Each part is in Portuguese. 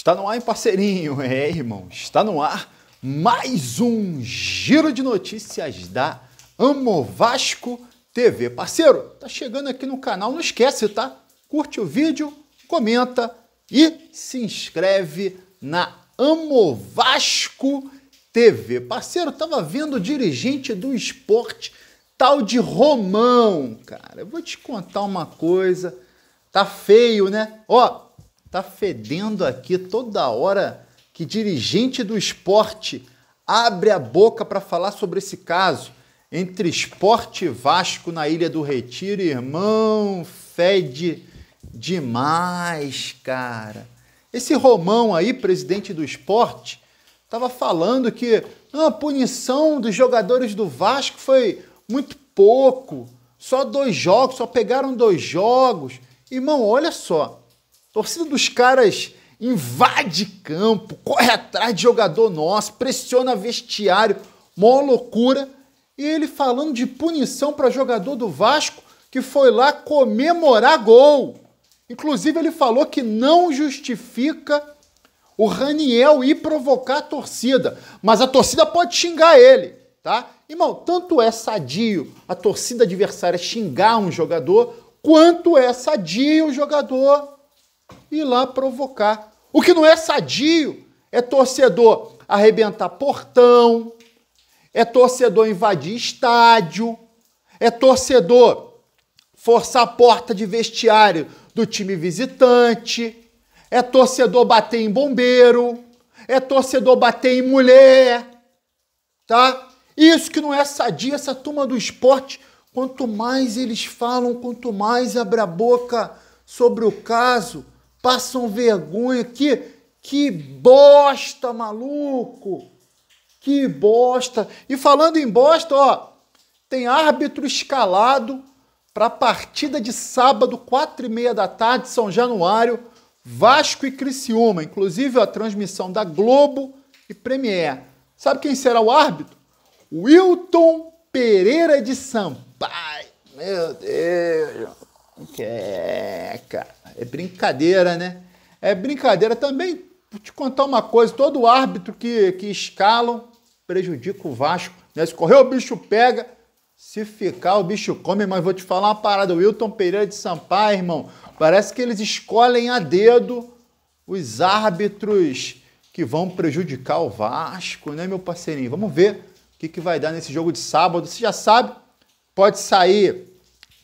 Está no ar, em parceirinho. É, irmão, está no ar mais um giro de notícias da Amo Vasco TV. Parceiro, tá chegando aqui no canal, não esquece, tá? Curte o vídeo, comenta e se inscreve na Amo Vasco TV. Parceiro, tava vendo o dirigente do esporte tal de Romão, cara. Eu vou te contar uma coisa. Tá feio, né? Ó, Tá fedendo aqui toda hora que dirigente do esporte abre a boca para falar sobre esse caso entre esporte e Vasco na Ilha do Retiro, irmão, fede demais, cara. Esse Romão aí, presidente do esporte, tava falando que não, a punição dos jogadores do Vasco foi muito pouco, só dois jogos, só pegaram dois jogos. Irmão, olha só, torcida dos caras invade campo, corre atrás de jogador nosso, pressiona vestiário, mó loucura. E ele falando de punição para jogador do Vasco que foi lá comemorar gol. Inclusive, ele falou que não justifica o Raniel ir provocar a torcida, mas a torcida pode xingar ele, tá? Irmão, tanto é sadio a torcida adversária xingar um jogador, quanto é sadio o jogador ir lá provocar. O que não é sadio é torcedor arrebentar portão, é torcedor invadir estádio, é torcedor forçar a porta de vestiário do time visitante, é torcedor bater em bombeiro, é torcedor bater em mulher, tá? Isso que não é sadia, essa turma do esporte. Quanto mais eles falam, quanto mais abre a boca sobre o caso, passam vergonha. Que, que bosta, maluco! Que bosta! E falando em bosta, ó, tem árbitro escalado para a partida de sábado, quatro e meia da tarde, São Januário, Vasco e Criciúma. Inclusive a transmissão da Globo e Premier. Sabe quem será o árbitro? Wilton Pereira de Sampaio. Meu Deus! É, cara, é brincadeira, né? É brincadeira também. Vou te contar uma coisa: todo árbitro que, que escalam prejudica o Vasco. Né? Se correr, o bicho pega. Se ficar, o bicho come. Mas vou te falar uma parada: o Wilton Pereira de Sampaio, irmão, parece que eles escolhem a dedo os árbitros que vão prejudicar o Vasco, né, meu parceirinho? Vamos ver o que, que vai dar nesse jogo de sábado. Você já sabe, pode sair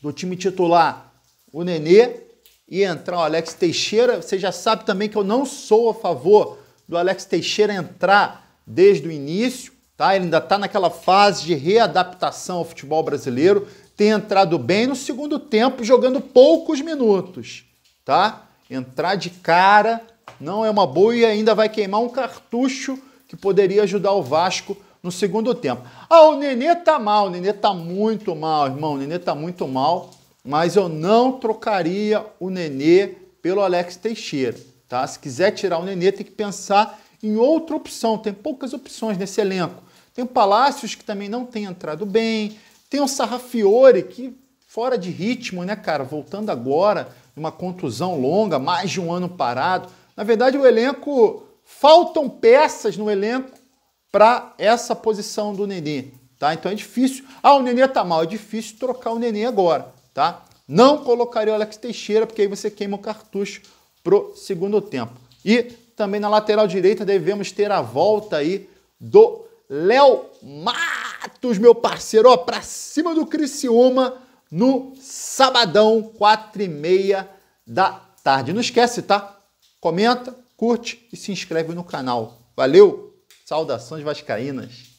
do time titular o Nenê e entrar o Alex Teixeira. Você já sabe também que eu não sou a favor do Alex Teixeira entrar desde o início, tá? Ele ainda está naquela fase de readaptação ao futebol brasileiro. Tem entrado bem no segundo tempo, jogando poucos minutos, tá? Entrar de cara não é uma boa e ainda vai queimar um cartucho que poderia ajudar o Vasco no segundo tempo. Ah, o Nenê tá mal, o Nenê tá muito mal, irmão, o Nenê tá muito mal mas eu não trocaria o Nenê pelo Alex Teixeira, tá? Se quiser tirar o Nenê, tem que pensar em outra opção. Tem poucas opções nesse elenco. Tem o Palácios, que também não tem entrado bem. Tem o Sarrafiore, que fora de ritmo, né, cara? Voltando agora, uma contusão longa, mais de um ano parado. Na verdade, o elenco... Faltam peças no elenco para essa posição do Nenê, tá? Então é difícil. Ah, o Nenê tá mal, é difícil trocar o Nenê agora tá? Não colocaria o Alex Teixeira, porque aí você queima o cartucho pro segundo tempo. E também na lateral direita devemos ter a volta aí do Léo Matos, meu parceiro, ó, pra cima do Criciúma no sabadão, quatro e meia da tarde. Não esquece, tá? Comenta, curte e se inscreve no canal. Valeu! Saudações vascaínas!